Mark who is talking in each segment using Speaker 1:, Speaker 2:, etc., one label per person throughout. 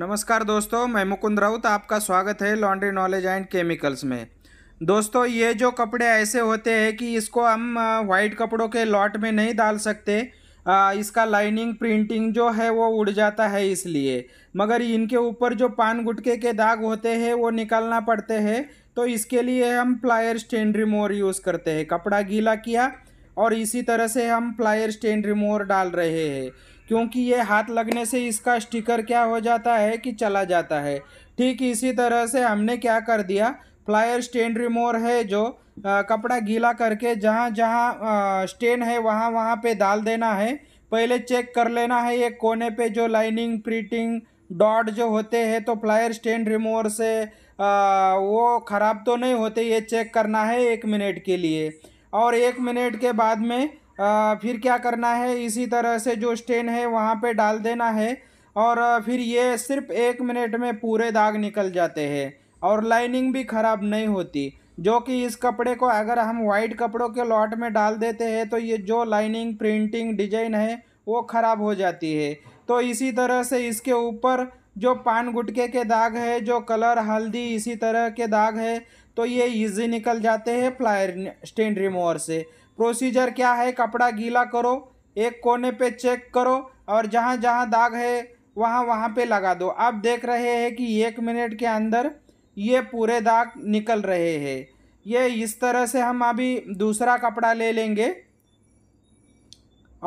Speaker 1: नमस्कार दोस्तों मैं मुकुंद राउत आपका स्वागत है लॉन्ड्री नॉलेज एंड केमिकल्स में दोस्तों ये जो कपड़े ऐसे होते हैं कि इसको हम वाइट कपड़ों के लॉट में नहीं डाल सकते आ, इसका लाइनिंग प्रिंटिंग जो है वो उड़ जाता है इसलिए मगर इनके ऊपर जो पान गुटके के दाग होते हैं वो निकालना पड़ते हैं तो इसके लिए हम प्लायर स्टेन रिमोवर यूज़ करते हैं कपड़ा गीला किया और इसी तरह से हम प्लायर स्टेन रिमोवर डाल रहे हैं क्योंकि ये हाथ लगने से इसका स्टिकर क्या हो जाता है कि चला जाता है ठीक इसी तरह से हमने क्या कर दिया फ्लायर स्टेन रिमोवर है जो आ, कपड़ा गीला करके जहाँ जहाँ स्टेन है वहाँ वहाँ पे डाल देना है पहले चेक कर लेना है ये कोने पे जो लाइनिंग प्रिटिंग डॉट जो होते हैं तो फ्लायर स्टेन रिमोर से आ, वो ख़राब तो नहीं होते ये चेक करना है एक मिनट के लिए और एक मिनट के बाद में आ, फिर क्या करना है इसी तरह से जो स्टेन है वहाँ पे डाल देना है और फिर ये सिर्फ एक मिनट में पूरे दाग निकल जाते हैं और लाइनिंग भी ख़राब नहीं होती जो कि इस कपड़े को अगर हम वाइट कपड़ों के लॉट में डाल देते हैं तो ये जो लाइनिंग प्रिंटिंग डिजाइन है वो ख़राब हो जाती है तो इसी तरह से इसके ऊपर जो पान गुटके के दाग है जो कलर हल्दी इसी तरह के दाग है तो ये इजी निकल जाते हैं फ्लायर स्टैंड रिमूवर से प्रोसीजर क्या है कपड़ा गीला करो एक कोने पे चेक करो और जहाँ जहाँ दाग है वहाँ वहाँ पे लगा दो आप देख रहे हैं कि एक मिनट के अंदर ये पूरे दाग निकल रहे हैं ये इस तरह से हम अभी दूसरा कपड़ा ले लेंगे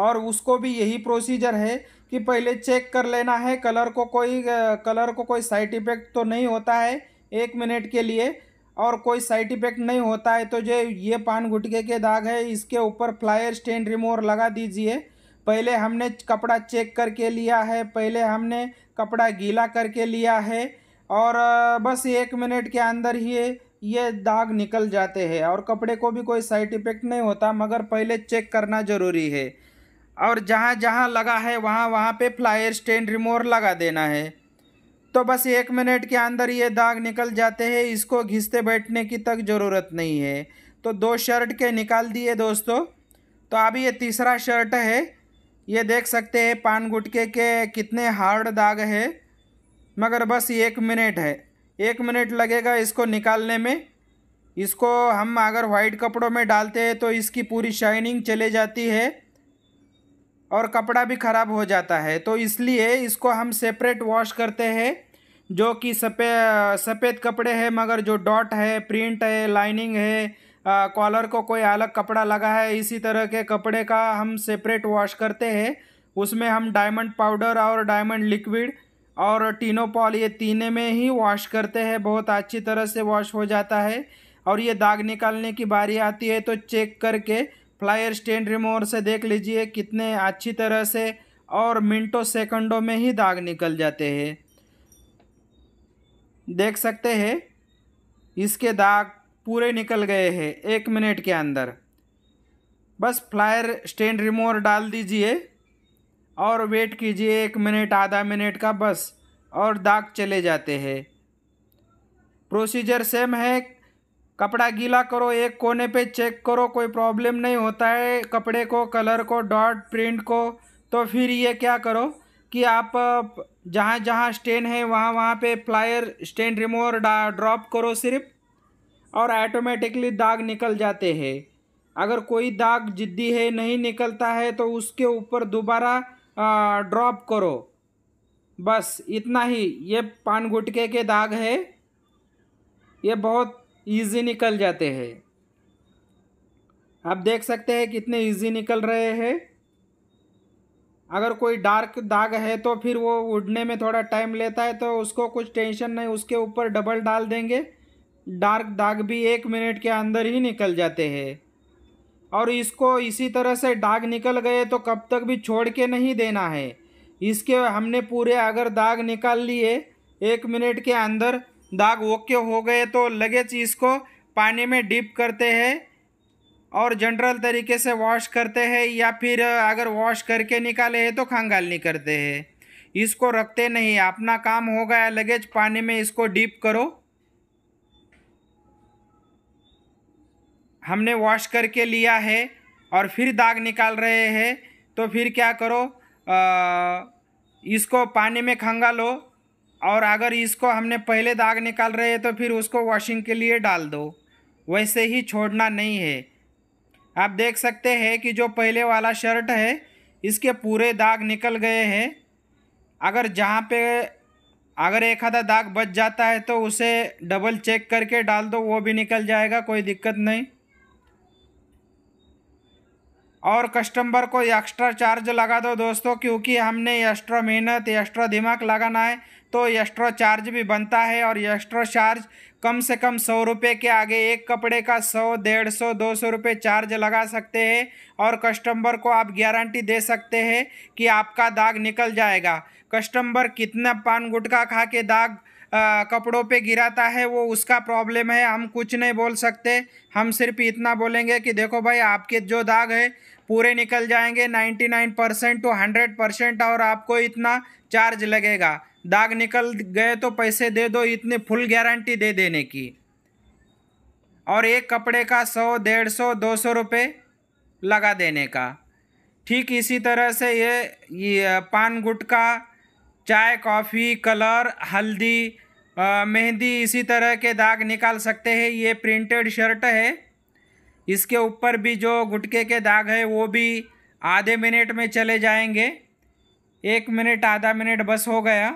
Speaker 1: और उसको भी यही प्रोसीजर है कि पहले चेक कर लेना है कलर को कोई कलर को कोई साइड इफ़ेक्ट तो नहीं होता है एक मिनट के लिए और कोई साइड इफेक्ट नहीं होता है तो जो ये पान गुटके के दाग है इसके ऊपर फ्लायर स्टेन रिमूवर लगा दीजिए पहले हमने कपड़ा चेक करके लिया है पहले हमने कपड़ा गीला करके लिया है और बस एक मिनट के अंदर ही ये दाग निकल जाते हैं और कपड़े को भी कोई साइड इफ़ेक्ट नहीं होता मगर पहले चेक करना ज़रूरी है और जहाँ जहाँ लगा है वहाँ वहाँ पे फ्लायर स्टेन रिमोवर लगा देना है तो बस एक मिनट के अंदर ये दाग निकल जाते हैं इसको घिसते बैठने की तक ज़रूरत नहीं है तो दो शर्ट के निकाल दिए दोस्तों तो अभी ये तीसरा शर्ट है ये देख सकते हैं पान गुटके के कितने हार्ड दाग है मगर बस एक मिनट है एक मिनट लगेगा इसको निकालने में इसको हम अगर वाइट कपड़ों में डालते हैं तो इसकी पूरी शाइनिंग चले जाती है और कपड़ा भी ख़राब हो जाता है तो इसलिए इसको हम सेपरेट वॉश करते हैं जो कि सपे सफ़ेद कपड़े हैं मगर जो डॉट है प्रिंट है लाइनिंग है कॉलर को कोई अलग कपड़ा लगा है इसी तरह के कपड़े का हम सेपरेट वॉश करते हैं उसमें हम डायमंड पाउडर और डायमंड लिक्विड और टीनोपॉल ये तीने में ही वॉश करते हैं बहुत अच्छी तरह से वॉश हो जाता है और ये दाग निकालने की बारी आती है तो चेक करके फ्लायर स्टैंड रिमोवर से देख लीजिए कितने अच्छी तरह से और मिनटों सेकंडों में ही दाग निकल जाते हैं देख सकते हैं इसके दाग पूरे निकल गए हैं एक मिनट के अंदर बस फ्लायर स्टैंड रिमोवर डाल दीजिए और वेट कीजिए एक मिनट आधा मिनट का बस और दाग चले जाते हैं प्रोसीजर सेम है कपड़ा गीला करो एक कोने पे चेक करो कोई प्रॉब्लम नहीं होता है कपड़े को कलर को डॉट प्रिंट को तो फिर ये क्या करो कि आप जहाँ जहाँ स्टेन है वहाँ वहाँ पे फ्लायर स्टेन रिमूवर ड्रॉप करो सिर्फ और ऑटोमेटिकली दाग निकल जाते हैं अगर कोई दाग जिद्दी है नहीं निकलता है तो उसके ऊपर दोबारा ड्रॉप करो बस इतना ही ये पान गुटके के दाग है ये बहुत ईजी निकल जाते हैं आप देख सकते हैं कितने ईजी निकल रहे हैं अगर कोई डार्क दाग है तो फिर वो उड़ने में थोड़ा टाइम लेता है तो उसको कुछ टेंशन नहीं उसके ऊपर डबल डाल देंगे डार्क दाग भी एक मिनट के अंदर ही निकल जाते हैं और इसको इसी तरह से दाग निकल गए तो कब तक भी छोड़ के नहीं देना है इसके हमने पूरे अगर दाग निकाल लिए एक मिनट के अंदर दाग ओके हो गए तो लगेज इसको पानी में डीप करते हैं और जनरल तरीके से वॉश करते हैं या फिर अगर वॉश करके निकाले हैं तो खंगाल नहीं करते हैं इसको रखते नहीं अपना काम हो गया लगेज पानी में इसको डीप करो हमने वॉश करके लिया है और फिर दाग निकाल रहे हैं तो फिर क्या करो आ, इसको पानी में खंगालो और अगर इसको हमने पहले दाग निकाल रहे हैं तो फिर उसको वॉशिंग के लिए डाल दो वैसे ही छोड़ना नहीं है आप देख सकते हैं कि जो पहले वाला शर्ट है इसके पूरे दाग निकल गए हैं अगर जहाँ पे अगर एक आधा दाग बच जाता है तो उसे डबल चेक करके डाल दो वो भी निकल जाएगा कोई दिक्कत नहीं और कस्टमर को एक्स्ट्रा चार्ज लगा दो दोस्तों क्योंकि हमने एक्स्ट्रा मेहनत एक्स्ट्रा दिमाग लगाना है तो एक्स्ट्रा चार्ज भी बनता है और एक्स्ट्रा चार्ज कम से कम सौ रुपये के आगे एक कपड़े का सौ डेढ़ सौ दो सौ रुपये चार्ज लगा सकते हैं और कस्टमर को आप गारंटी दे सकते हैं कि आपका दाग निकल जाएगा कस्टमर कितना पान गुटखा खा के दाग आ, कपड़ों पे गिराता है वो उसका प्रॉब्लम है हम कुछ नहीं बोल सकते हम सिर्फ इतना बोलेंगे कि देखो भाई आपके जो दाग है पूरे निकल जाएंगे 99 परसेंट टू 100 परसेंट और आपको इतना चार्ज लगेगा दाग निकल गए तो पैसे दे दो इतनी फुल गारंटी दे देने की और एक कपड़े का सौ डेढ़ सौ दो सौ रुपये लगा देने का ठीक इसी तरह से ये, ये पान गुटका चाय कॉफ़ी कलर हल्दी मेहंदी इसी तरह के दाग निकाल सकते हैं ये प्रिंटेड शर्ट है इसके ऊपर भी जो गुटके के दाग है वो भी आधे मिनट में चले जाएंगे एक मिनट आधा मिनट बस हो गया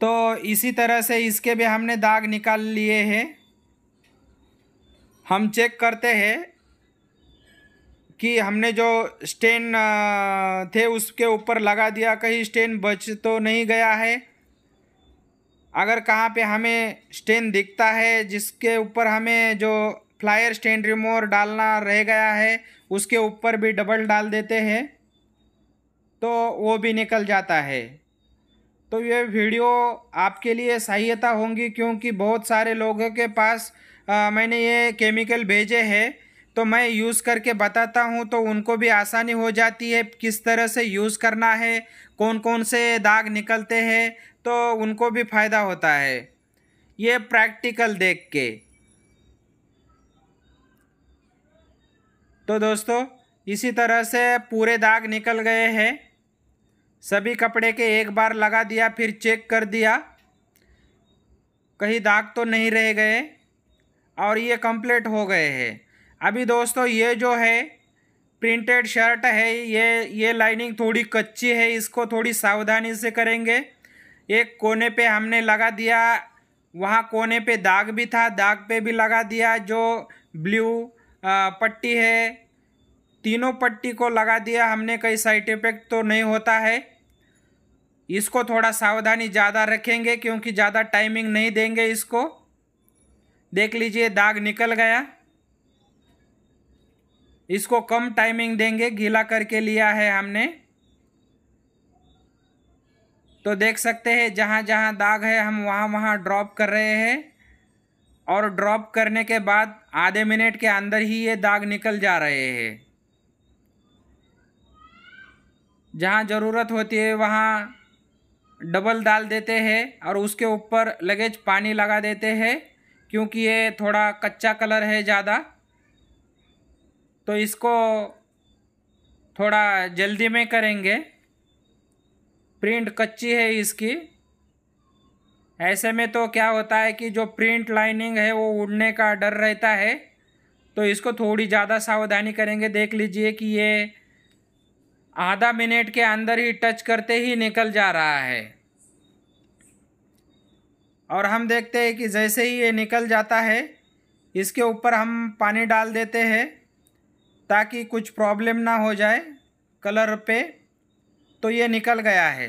Speaker 1: तो इसी तरह से इसके भी हमने दाग निकाल लिए हैं हम चेक करते हैं कि हमने जो स्टेन थे उसके ऊपर लगा दिया कहीं स्टेन बच तो नहीं गया है अगर कहाँ पे हमें स्टैंड दिखता है जिसके ऊपर हमें जो फ्लायर स्टैंड रिमोवर डालना रह गया है उसके ऊपर भी डबल डाल देते हैं तो वो भी निकल जाता है तो ये वीडियो आपके लिए सहायता होंगी क्योंकि बहुत सारे लोगों के पास आ, मैंने ये केमिकल भेजे हैं तो मैं यूज़ करके बताता हूँ तो उनको भी आसानी हो जाती है किस तरह से यूज़ करना है कौन कौन से दाग निकलते हैं तो उनको भी फ़ायदा होता है ये प्रैक्टिकल देख के तो दोस्तों इसी तरह से पूरे दाग निकल गए हैं सभी कपड़े के एक बार लगा दिया फिर चेक कर दिया कहीं दाग तो नहीं रह गए और ये कंप्लीट हो गए हैं अभी दोस्तों ये जो है प्रिंटेड शर्ट है ये ये लाइनिंग थोड़ी कच्ची है इसको थोड़ी सावधानी से करेंगे एक कोने पे हमने लगा दिया वहाँ कोने पे दाग भी था दाग पे भी लगा दिया जो ब्लू पट्टी है तीनों पट्टी को लगा दिया हमने कई साइड इफेक्ट तो नहीं होता है इसको थोड़ा सावधानी ज़्यादा रखेंगे क्योंकि ज़्यादा टाइमिंग नहीं देंगे इसको देख लीजिए दाग निकल गया इसको कम टाइमिंग देंगे गीला करके लिया है हमने तो देख सकते हैं जहाँ जहाँ दाग है हम वहाँ वहाँ ड्रॉप कर रहे हैं और ड्रॉप करने के बाद आधे मिनट के अंदर ही ये दाग निकल जा रहे हैं जहाँ ज़रूरत होती है वहाँ डबल डाल देते हैं और उसके ऊपर लगेज पानी लगा देते हैं क्योंकि ये थोड़ा कच्चा कलर है ज़्यादा तो इसको थोड़ा जल्दी में करेंगे प्रिंट कच्ची है इसकी ऐसे में तो क्या होता है कि जो प्रिंट लाइनिंग है वो उड़ने का डर रहता है तो इसको थोड़ी ज़्यादा सावधानी करेंगे देख लीजिए कि ये आधा मिनट के अंदर ही टच करते ही निकल जा रहा है और हम देखते हैं कि जैसे ही ये निकल जाता है इसके ऊपर हम पानी डाल देते हैं ताकि कुछ प्रॉब्लम ना हो जाए कलर पे तो ये निकल गया है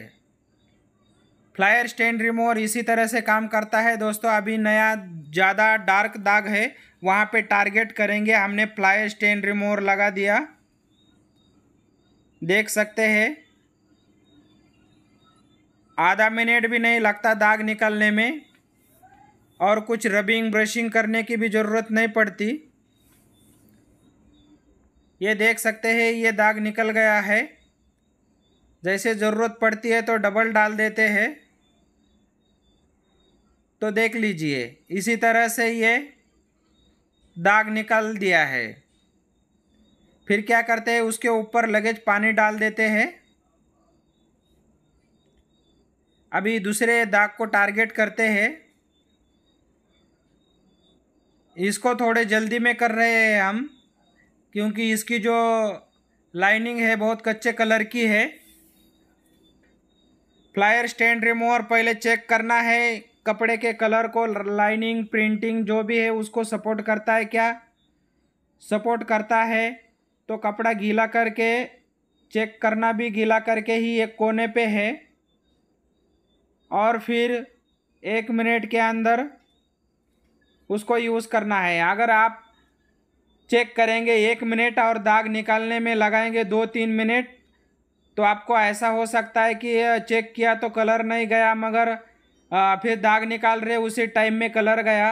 Speaker 1: फ्लायर स्टैंड रिमूवर इसी तरह से काम करता है दोस्तों अभी नया ज़्यादा डार्क दाग है वहाँ पे टारगेट करेंगे हमने फ्लायर स्टैंड रिमूवर लगा दिया देख सकते हैं आधा मिनट भी नहीं लगता दाग निकलने में और कुछ रबिंग ब्रशिंग करने की भी ज़रूरत नहीं पड़ती ये देख सकते हैं ये दाग निकल गया है जैसे ज़रूरत पड़ती है तो डबल डाल देते हैं तो देख लीजिए इसी तरह से ये दाग निकाल दिया है फिर क्या करते हैं उसके ऊपर लगेज पानी डाल देते हैं अभी दूसरे दाग को टारगेट करते हैं इसको थोड़े जल्दी में कर रहे हैं हम क्योंकि इसकी जो लाइनिंग है बहुत कच्चे कलर की है फ्लायर स्टैंड रिमूवर पहले चेक करना है कपड़े के कलर को लाइनिंग प्रिंटिंग जो भी है उसको सपोर्ट करता है क्या सपोर्ट करता है तो कपड़ा गीला करके चेक करना भी गीला करके ही एक कोने पे है और फिर एक मिनट के अंदर उसको यूज़ करना है अगर आप चेक करेंगे एक मिनट और दाग निकालने में लगाएंगे दो तीन मिनट तो आपको ऐसा हो सकता है कि चेक किया तो कलर नहीं गया मगर फिर दाग निकाल रहे उसी टाइम में कलर गया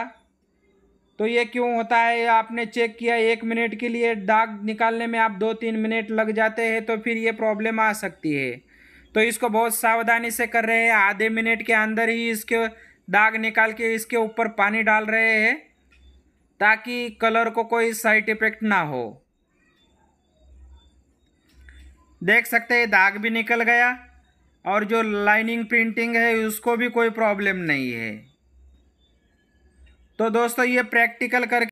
Speaker 1: तो ये क्यों होता है आपने चेक किया एक मिनट के लिए दाग निकालने में आप दो तीन मिनट लग जाते हैं तो फिर ये प्रॉब्लम आ सकती है तो इसको बहुत सावधानी से कर रहे हैं आधे मिनट के अंदर ही इसके दाग निकाल के इसके ऊपर पानी डाल रहे हैं ताकि कलर को कोई साइड इफ़ेक्ट ना हो देख सकते हैं दाग भी निकल गया और जो लाइनिंग प्रिंटिंग है उसको भी कोई प्रॉब्लम नहीं है तो दोस्तों ये प्रैक्टिकल करके